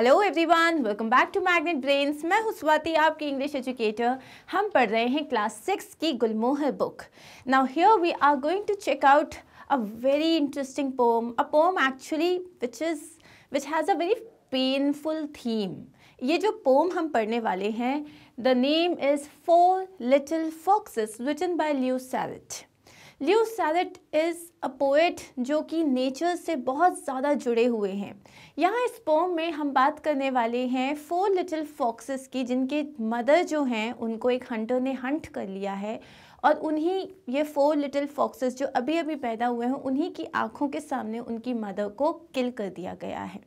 Hello everyone welcome back to Magnet Brains मैं हूं स्वाति आपकी इंग्लिश एजुकेटर हम पढ़ रहे हैं क्लास सिक्स की Gulmohar book now here we are going to check out a very interesting poem a poem actually which is which has a very painful theme ये जो पोम हम पढ़ने वाले हैं the name is four little foxes written by Lew Sarett Leo Sarett is a poet जो कि nature से बहुत ज़्यादा जुड़े हुए हैं यहाँ इस पोम में हम बात करने वाले हैं फोर लिटिल फॉक्सेस की जिनके मदर जो हैं उनको एक हंटर ने हंट कर लिया है और उन्हीं ये फोर लिटिल फॉक्सेस जो अभी अभी पैदा हुए हैं उन्हीं की आँखों के सामने उनकी मदर को किल कर दिया गया है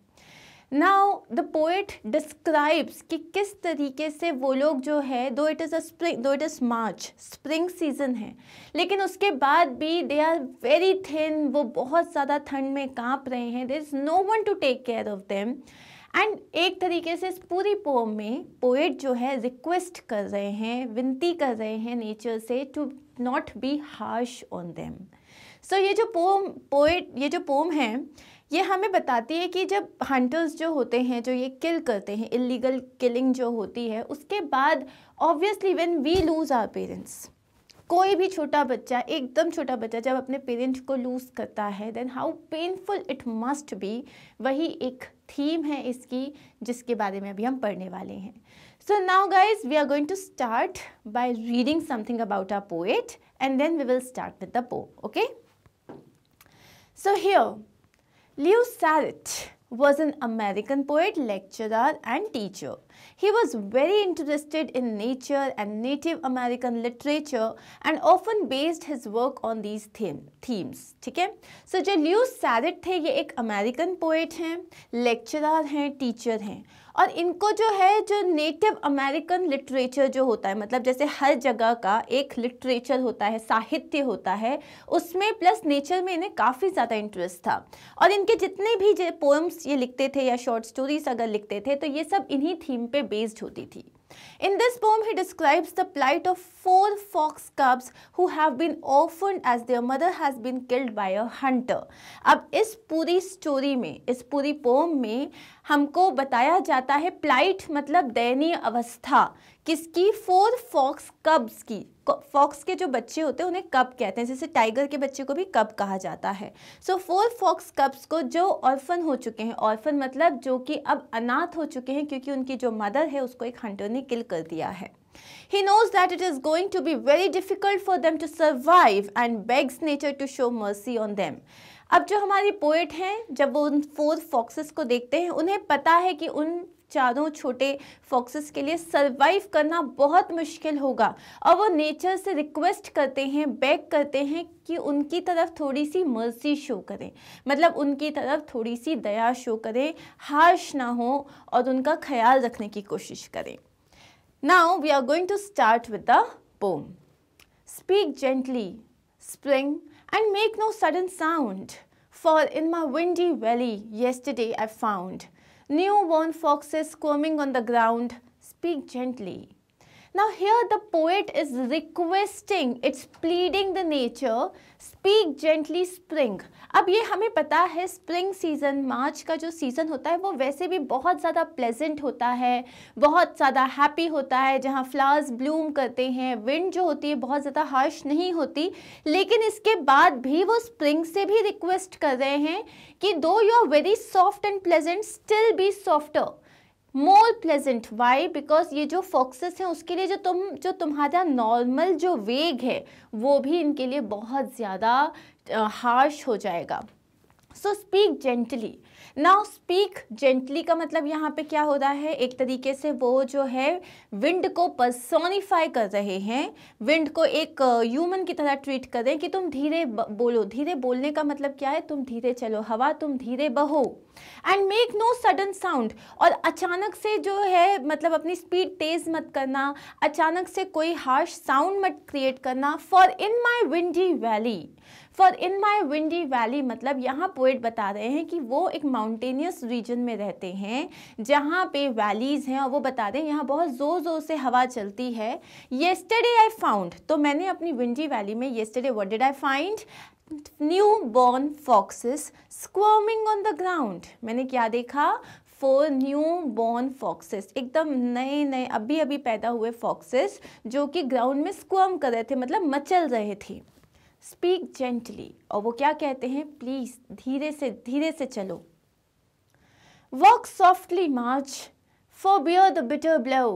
नाउ द पोइट डिस्क्राइब्स कि किस तरीके से वो लोग जो है though it is a spring though it is March spring season है लेकिन उसके बाद भी दे आर वेरी थिन वो बहुत ज़्यादा ठंड में काँप रहे हैं there is no one to take care of them and एक तरीके से इस पूरी पोम में पोइट जो है रिक्वेस्ट कर रहे हैं विनती कर रहे हैं नेचर से to not be harsh on them so ये जो पोम पोइट ये जो पोम है ये हमें बताती है कि जब हंटर्स जो होते हैं जो ये किल करते हैं इलीगल किलिंग जो होती है उसके बाद obviously when we lose our parents कोई भी छोटा बच्चा एकदम छोटा बच्चा जब अपने पेरेंट को लूज़ करता है then how painful it must be वही एक थीम है इसकी जिसके बारे में अभी हम पढ़ने वाले हैं so now guys we are going to start by reading something about our poet and then we will start with the poem okay so here Leo Sarrett was an American poet, lecturer and teacher. He was very interested in nature and Native American literature and often based his work on these theme, themes. ठीक है सो जो Luce Surratt थे ये एक American poet हैं lecturer हैं teacher हैं और इनको जो है जो नेटिव अमेरिकन लिटरेचर जो होता है मतलब जैसे हर जगह का एक लिटरेचर होता है साहित्य होता है उसमें प्लस नेचर में इन्हें काफ़ी ज़्यादा इंटरेस्ट था और इनके जितने भी पोएम्स ये लिखते थे या शॉर्ट स्टोरीज अगर लिखते थे तो ये सब इन्हीं थीम पे बेस्ड होती थी In this poem, he describes the plight of four fox cubs who have been orphaned as their mother has been killed by a hunter. अब इस पूरी स्टोरी में इस पूरी पोम में हमको बताया जाता है प्लाइट मतलब दयनीय अवस्था किसकी फोर फॉक्स कब्स की फॉक्स के जो बच्चे होते हैं उन्हें कब कहते हैं जैसे टाइगर के बच्चे को भी कब कहा जाता है सो फोर फॉक्स कब्स को जो ऑर्फन हो चुके हैं ऑर्फन मतलब जो कि अब अनाथ हो चुके हैं क्योंकि उनकी जो मदर है उसको एक हंटर ने किल कर दिया है He knows that it is going to be very difficult for them to survive and begs nature to show mercy on them. अब जो हमारी पोएट हैं जब वो उन फोर फॉक्सेस को देखते हैं उन्हें पता है कि उन चारों छोटे फॉक्सेस के लिए सर्वाइव करना बहुत मुश्किल होगा और वो नेचर से रिक्वेस्ट करते हैं बैक करते हैं कि उनकी तरफ थोड़ी सी मर्जी शो करें मतलब उनकी तरफ थोड़ी सी दया शो करें हार्श ना हो और उनका ख्याल रखने की कोशिश करें Now we are going to start with the poem. Speak gently, spring, and make no sudden sound. For in my windy valley yesterday I found new foxes squirming on the ground. Speak gently. Now here the poet is requesting, it's pleading the nature, speak gently spring. अब ये हमें पता है spring season मार्च का जो season होता है वो वैसे भी बहुत ज़्यादा प्लेजेंट होता है बहुत ज़्यादा हैप्पी होता है जहाँ फ्लावर्स ब्लूम करते हैं विंड जो होती है बहुत ज़्यादा harsh नहीं होती लेकिन इसके बाद भी वो स्प्रिंग से भी रिक्वेस्ट कर रहे हैं कि though you are very soft and pleasant still be softer. More pleasant why because ये जो फॉक्सेस हैं उसके लिए जो तुम जो तुम्हारा नॉर्मल जो वेग है वो भी इनके लिए बहुत ज़्यादा हार्श हो जाएगा so speak gently now speak gently का मतलब यहाँ पे क्या हो रहा है एक तरीके से वो जो है विंड को पर्सोनीफाई कर रहे हैं विंड को एक ह्यूमन की तरह ट्रीट कर रहे हैं कि तुम धीरे बोलो धीरे बोलने का मतलब क्या है तुम धीरे चलो हवा तुम धीरे बहो and make no sudden sound और अचानक से जो है मतलब अपनी स्पीड तेज़ मत करना अचानक से कोई हार्श साउंड मत क्रिएट करना for in my windy valley for in my windy valley मतलब यहाँ पोइट बता रहे हैं कि वो एक माउंटेनियस रीजन में रहते हैं जहाँ पे वैलीज़ हैं और वो बता रहे हैं यहाँ बहुत ज़ोर ज़ोर से हवा चलती है येस्टडे आई फाउंड तो मैंने अपनी विंडी वैली में yesterday what did I find newborn foxes squirming on the ground मैंने क्या देखा फोर न्यू बॉर्न फॉक्सेस एकदम नए नए अभी अभी पैदा हुए फॉक्सेस जो कि ग्राउंड में स्क्वर्म कर रहे थे मतलब मचल रहे थे स्पीक जेंटली और वो क्या कहते हैं प्लीज़ धीरे से धीरे से चलो walk softly march forbear the bitter blow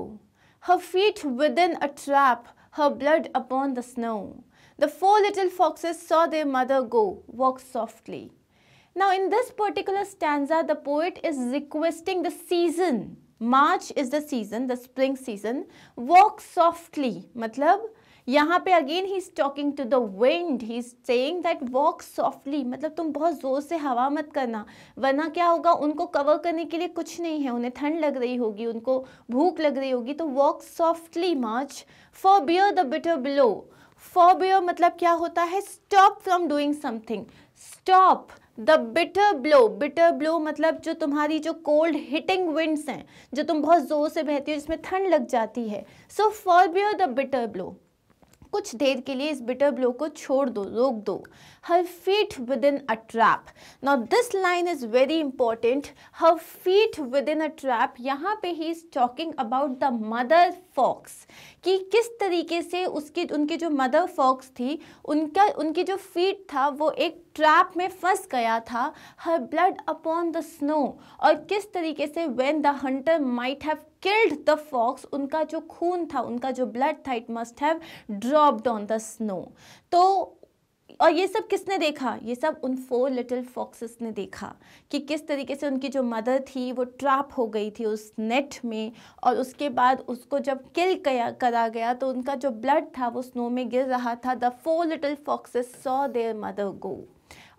her feet within a trap her blood upon the snow The four little foxes saw their mother go, walk softly. Now, in this particular stanza, the poet is requesting the season. March is the season, the spring season. Walk softly, matlab. यहाँ पे again he is talking to the wind he is saying that walk softly मतलब तुम बहुत ज़ोर से हवा मत करना वरना क्या होगा उनको कवर करने के लिए कुछ नहीं है उन्हें ठंड लग रही होगी उनको भूख लग रही होगी तो walk softly march forbear the bitter blow forbear मतलब क्या होता है stop from doing something stop the bitter blow bitter blow मतलब जो तुम्हारी जो कोल्ड हिटिंग विंड्स हैं जो तुम बहुत ज़ोर से बहती हो जिसमें ठंड लग जाती है so forbear the bitter blow कुछ देर के लिए इस बिटर ब्लो को छोड़ दो रोक दो her feet within a trap. Now this line is very important. Her feet within a trap. यहाँ पे he is talking about the mother fox. कि किस तरीके से उसकी उनकी जो मदर फॉक्स थी उनका उनकी जो फीट था वो एक ट्रैप में फंस गया था her blood upon the snow और किस तरीके से when the hunter might have killed the fox उनका जो खून था उनका जो ब्लड था it must have dropped on the snow तो और ये सब किसने देखा ये सब उन फोर लिटिल फॉक्सेस ने देखा कि किस तरीके से उनकी जो मदर थी वो ट्रैप हो गई थी उस नेट में और उसके बाद उसको जब किल किया करा गया तो उनका जो ब्लड था वो स्नो में गिर रहा था the four little foxes saw their mother go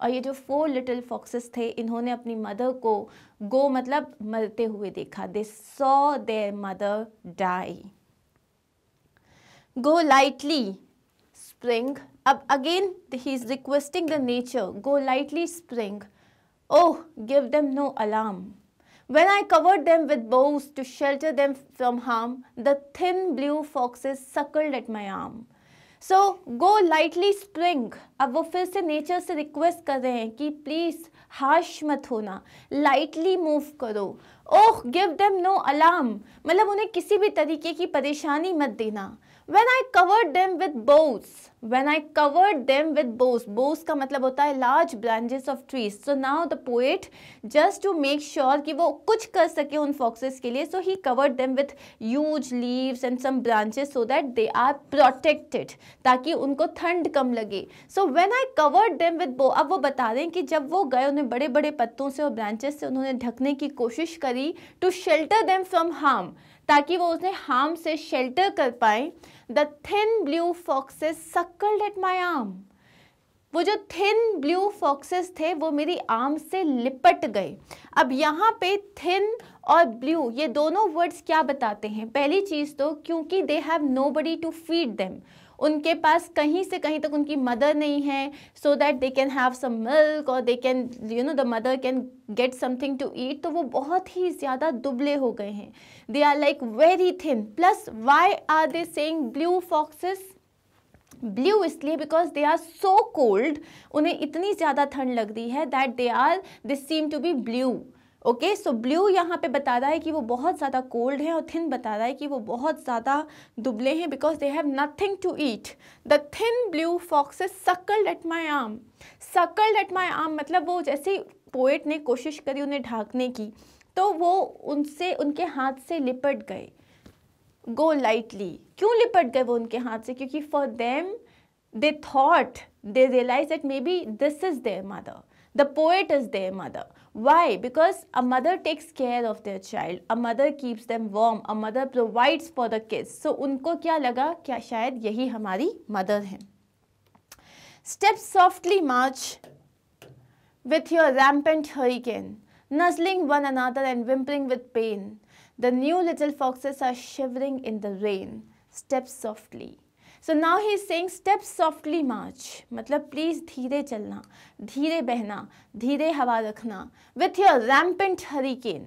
और ये जो फोर लिटिल फॉक्सेस थे इन्होंने अपनी मदर को गो मतलब मरते हुए देखा they saw their mother die go lightly spring अब again he is requesting the nature go lightly spring oh give them no alarm I I them with boughs to shelter them from harm the thin blue fox is suckled at my arm so go lightly spring अब वो फिर से nature से request कर रहे हैं कि please harsh मत होना लाइटली मूव करो oh give them no alarm मतलब उन्हें किसी भी तरीके की परेशानी मत देना when I covered them with boughs when I covered them with boughs boughs का मतलब होता है large branches of trees so now the poet just to make sure कि वो कुछ कर सके उन फॉक्सेस के लिए so he covered them with huge leaves and some branches so that they are protected ताकि उनको ठंड कम लगे so when I covered them with bough अब वो बता रहे हैं कि जब वो गए उन्हें बड़े बड़े पत्तों से और ब्रांचेस से उन्होंने ढकने की कोशिश करी to shelter them from harm ताकि वो उसने हार्म से शेल्टर कर पाए the thin blue foxes suckled at my arm वो जो थिन ब्लू फॉक्सेस थे वो मेरी आर्म से लिपट गए अब यहाँ पे थिन और ब्लू ये दोनों वर्ड्स क्या बताते हैं पहली चीज़ तो क्योंकि they have nobody to feed them उनके पास कहीं से कहीं तक उनकी मदर नहीं है so that they can have some milk और they can you know the mother can get something to eat तो वो बहुत ही ज़्यादा दुबले हो गए हैं they are like very thin plus why are they saying blue foxes blue इसलिए because they are so cold उन्हें इतनी ज़्यादा ठंड लग रही है that they are they seem to be blue okay so blue यहाँ पे बता रहा है कि वो बहुत ज़्यादा कोल्ड है और थिन बता रहा है कि वो बहुत ज़्यादा दुबले हैं because they have nothing to eat the thin blue fox suckled at my arm suckled at my arm मतलब वो जैसे पोएट ने कोशिश करी उन्हें ढांकने की तो वो उनसे उनके हाथ से लिपट गए गो लाइटली क्यों लिपट गए वो उनके हाथ से क्योंकि for them they thought they realise that maybe this is their mother the poet is their mother Why? Because a mother takes care of their child, a mother keeps them warm, a mother provides for the kids. So unko kya laga? Kya shayad यही hamari mother hai. Step softly march with your rampant hurricane, nuzzling one another and whimpering with pain. The new little foxes are shivering in the rain. Step softly. So now he is saying step softly march मतलब please धीरे चलना धीरे बहना धीरे हवा रखना with your rampant hurricane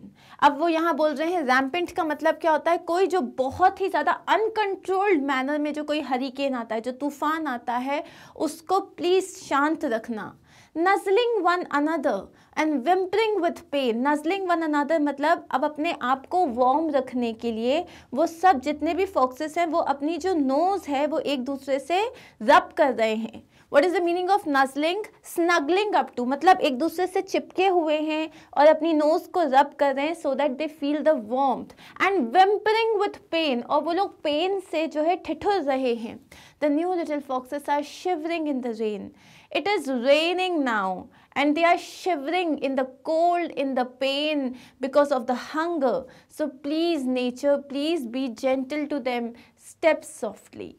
अब वो यहाँ बोल रहे हैं रैम्पेंट का मतलब क्या होता है कोई जो बहुत ही ज़्यादा अनकंट्रोल्ड मैनर में जो कोई हरिकेन आता है जो तूफान आता है उसको प्लीज़ शांत रखना nuzzling one another and whimpering with pain nuzzling one another मतलब अब अपने आप को वॉर्म रखने के लिए वो सब जितने भी फॉक्सेस हैं वो अपनी जो नोज़ है वो एक दूसरे से रब कर रहे हैं What is the meaning of nuzzling? Snuggling up to. मतलब एक दूसरे से चिपके हुए हैं और अपनी नोज को रब कर रहे हैं so that they feel the warmth. And whimpering with pain. और वो लोग पेन से जो है ठिठुर रहे हैं. The new little foxes are shivering in the rain. It is raining now. And they are shivering in the cold, in the pain because of the hunger. So please nature, please be gentle to them. Step softly.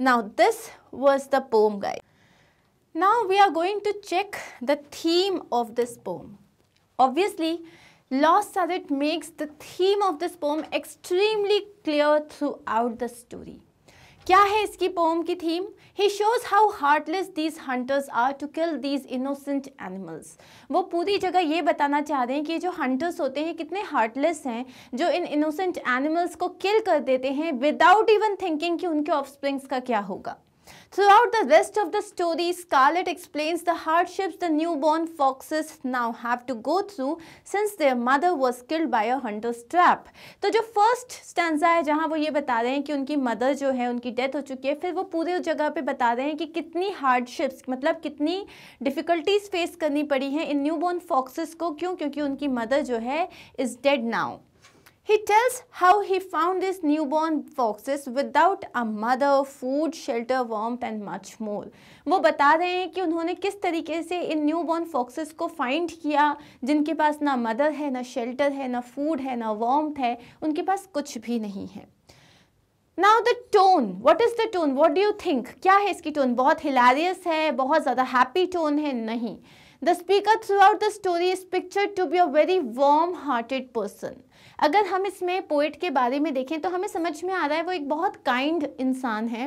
Now this was the poem guys. Now we are going to check the theme of this poem. Obviously, Lost Sadat makes the theme of this poem extremely clear throughout the story. क्या है इसकी poem की theme ही shows how heartless these hunters are to kill these innocent animals वो पूरी जगह ये बताना चाह रहे हैं कि जो हंटर्स होते हैं कितने हार्टलेस हैं जो इन इनोसेंट एनिमल्स को किल कर देते हैं विदाउट इवन थिंकिंग कि उनके ऑफस्प्रिंग्स का क्या होगा Throughout the rest of the story, Scarlett explains the hardships the newborn foxes now have to go through since their mother was killed by a hunter's trap. तो जो first stanza है जहाँ वो ये बता रहे हैं कि उनकी mother जो है उनकी death हो चुकी है फिर वो पूरे उस जगह पर बता रहे हैं कि कितनी hardships मतलब कितनी difficulties face करनी पड़ी हैं इन newborn foxes को क्यों क्योंकि उनकी mother जो है is dead now. He tells how he found these newborn foxes without a mother, food, shelter, warmth and much more. वो बता रहे हैं कि उन्होंने किस तरीके से इन newborn फॉक्सेस को फाइंड किया जिनके पास ना मदर है ना शेल्टर है ना फूड है ना warmth है उनके पास कुछ भी नहीं है Now the tone what is the tone what do you think क्या है इसकी टोन बहुत हिलारियस है बहुत ज़्यादा हैप्पी टोन है नहीं the speaker throughout the story is picture to be a very hearted hearted person अगर हम इसमें पोइट के बारे में देखें तो हमें समझ में आ रहा है वो एक बहुत काइंड इंसान है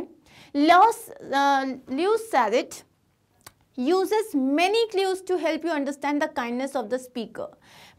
लॉस Lew Sarett uses many clues to help you understand the kindness of the speaker.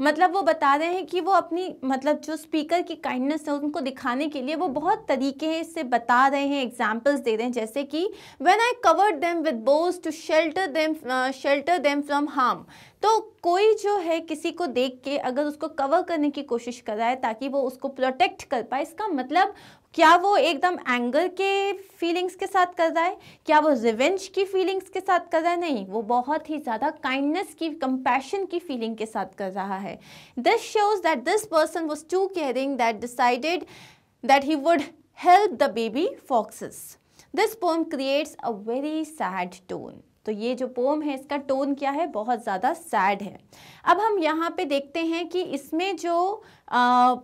मतलब वो बता रहे हैं कि वो अपनी मतलब जो स्पीकर की काइंडनेस है उनको दिखाने के लिए वो बहुत तरीके हैं इससे बता रहे हैं एग्जाम्पल्स दे रहे हैं जैसे कि when I covered them with boughs to shelter them shelter them from harm तो कोई जो है किसी को देख के अगर उसको कवर करने की कोशिश कर रहा है ताकि वो उसको प्रोटेक्ट कर पाए इसका मतलब क्या वो एकदम एंगर के फीलिंग्स के साथ कर रहा है क्या वो रिवेंज की फीलिंग्स के साथ कर रहा है नहीं वो बहुत ही ज़्यादा काइंडनेस की कंपैशन की फीलिंग के साथ कर रहा है this shows that this person was too caring that decided that he would help the baby foxes this poem creates a very sad tone तो ये जो पोम है इसका टोन क्या है बहुत ज़्यादा सैड है अब हम यहाँ पे देखते हैं कि इसमें जो आ,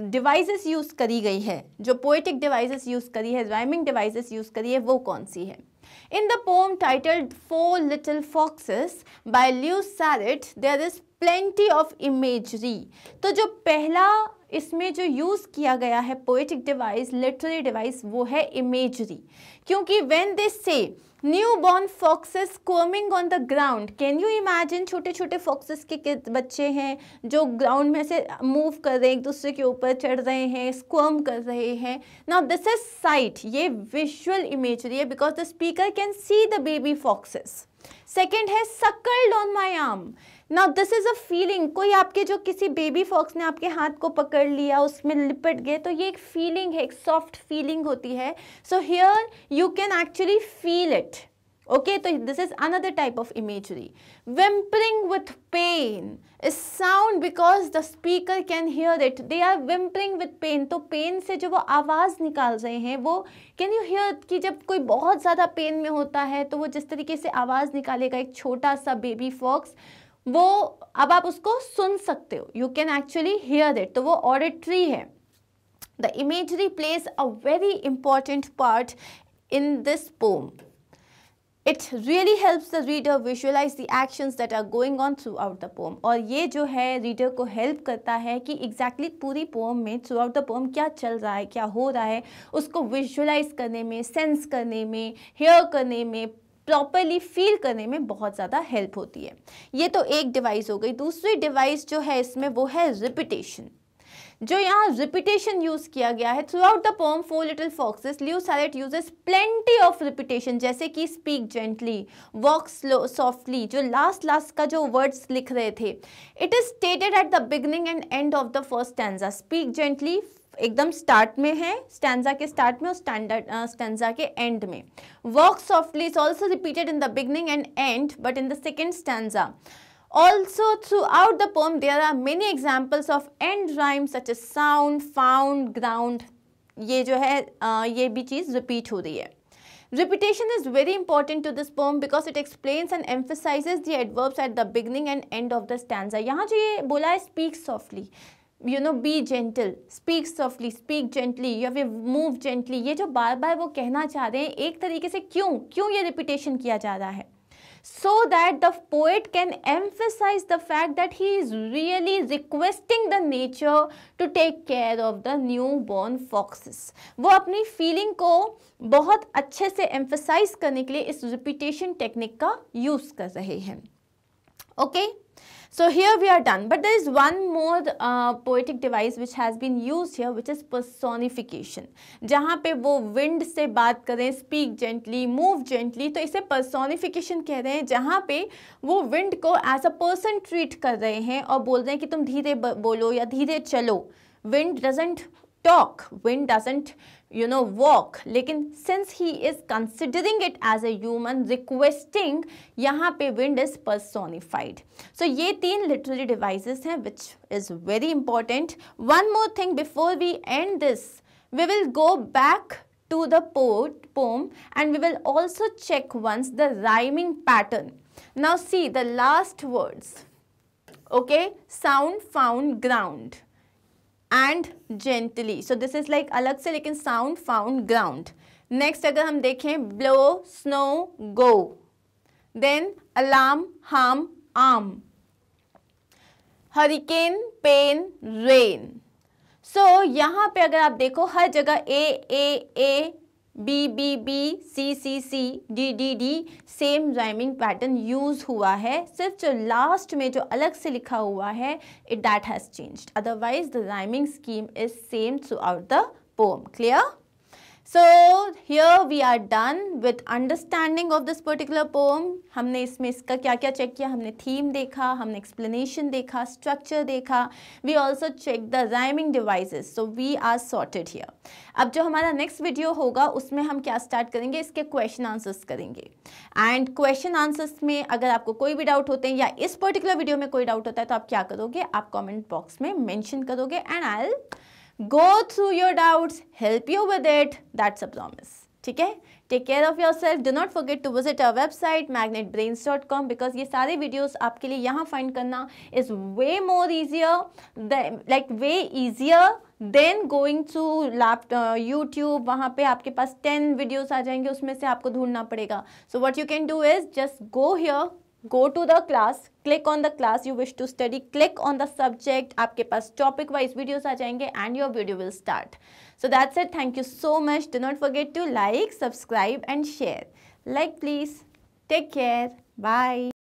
डिवाइसेस यूज करी गई है जो पोएटिक डिवाइसेस यूज करी है राइमिंग डिवाइसेस यूज करी है वो कौन सी है in the poem titled four little foxes by Lew Sarett there is plenty of imagery तो जो पहला इसमें जो यूज़ किया गया है पोएटिक डिवाइस लिटरेरी डिवाइस वो है इमेजरी क्योंकि when they say newborn foxes coming on the ground can you imagine छोटे छोटे फॉक्सेस के बच्चे हैं जो ग्राउंड में से मूव कर रहे हैं एक दूसरे के ऊपर चढ़ रहे हैं स्कोम कर रहे हैं नाउ दिस इज साइट ये विजुअल इमेजरी है because the speaker can see the baby foxes second है suckled on my arm now this is a feeling कोई आपके जो किसी बेबी फॉक्स ने आपके हाथ को पकड़ लिया उसमें लिपट गए तो ये एक फीलिंग है एक सॉफ्ट फीलिंग होती है so here you can actually feel it okay तो this is another type of imagery whimpering with pain is sound because the speaker can hear it they are whimpering with pain तो pain से जो वो आवाज़ निकाल रहे हैं वो कैन यू हियर कि जब कोई बहुत ज़्यादा पेन में होता है तो वो जिस तरीके से आवाज़ निकालेगा एक छोटा सा बेबी फॉक्स वो अब आप उसको सुन सकते हो you can actually hear that तो वो ऑडिट्री है the imagery plays a very important part in this poem it really helps the reader visualize the actions that are going on throughout the poem और ये जो है reader को help करता है कि एग्जैक्टली exactly पूरी पोम में थ्रू आउट द पोम क्या चल रहा है क्या हो रहा है उसको विजुअलाइज करने में सेंस करने में हेयर करने में प्रॉपरली फील करने में बहुत ज़्यादा हेल्प होती है ये तो एक डिवाइस हो गई दूसरी डिवाइस जो है इसमें वो है रिपीटेशन जो यहाँ रिपीटेशन यूज किया गया है throughout the poem four little foxes Lew Sarett use plenty of repetition जैसे कि speak gently walk slow softly जो लास्ट लास्ट का जो वर्ड्स लिख रहे थे it is stated at the beginning and end of the first stanza speak gently एकदम start में है स्टैंडा के स्टार्ट में और स्टैंडर्ड स्टैंडा के एंड में walk softly is also repeated in the beginning and and but in the second stanza also throughout the poem there are many examples of end rhyme such a sound found ground ये जो है ये भी चीज़ repeat हो रही है repetition is very important to this poem because it explains and emphasize the adverbs at the beginning and end of the stanza यहाँ जो ये बोला है speak softly you know be gentle speak softly speak gently या फिर move gently ये जो बार बार वो कहना चाह रहे हैं एक तरीके से क्यों क्यों ये रिपीटेशन किया जा रहा है so that the poet can emphasize the fact that he is really requesting the nature to take care of the newborn foxes. वो अपनी फीलिंग को बहुत अच्छे से एम्फेसाइज करने के लिए इस रिपीटेशन टेक्निक का यूज़ कर रहे हैं okay okay? So here we are done. But there is one more uh, poetic device which has been used here which is personification. jahan pe wo wind से बात करें speak gently, move gently to ise personification keh rahe hain jahan pe wo wind ko as a person treat kar rahe hain aur bol rahe hain ki tum dheere bolo ya dheere chalo Wind doesn't talk, wind doesn't uh, you know walk लेकिन since he is considering it as a human requesting यहाँ पे wind is personified so ये तीन literary devices हैं which is very important one more thing before we end this we will go back to the poem and we will also check once the rhyming pattern now see the last words okay sound found ground and gently so this is like अलग से लेकिन sound found ground next अगर हम देखें blow snow go then alarm harm arm hurricane pain rain so यहाँ पे अगर आप देखो हर जगह A A A B B B C C C D D D same rhyming pattern use हुआ है सिर्फ जो लास्ट में जो अलग से लिखा हुआ है it that has changed otherwise the rhyming scheme is same throughout the poem clear so here we are done with understanding of this particular poem हमने इसमें इसका क्या क्या चेक किया हमने थीम देखा हमने एक्सप्लेनेशन देखा स्ट्रक्चर देखा we also check the rhyming devices so we are sorted here अब जो हमारा नेक्स्ट वीडियो होगा उसमें हम क्या स्टार्ट करेंगे इसके क्वेश्चन आंसर्स करेंगे एंड क्वेश्चन आंसर्स में अगर आपको कोई भी डाउट होते हैं या इस पर्टिकुलर वीडियो में कोई डाउट होता है तो आप क्या करोगे आप कॉमेंट बॉक्स में मैंशन करोगे and I go through your doubts help you with it that's a promise ठीक है take care of yourself do not forget to visit our website magnet brains dot com because ये सारे videos आपके लिए यहाँ find करना is way more easier like way easier than going to lap YouTube वहाँ पे आपके पास ten videos आ जाएंगे उसमें से आपको ढूंढना पड़ेगा so what you can do is just go here go to the class click on the class you wish to study click on the subject आपके पास topic wise videos आ जाएंगे and your video will start so that's it thank you so much do not forget to like subscribe and share like please take care bye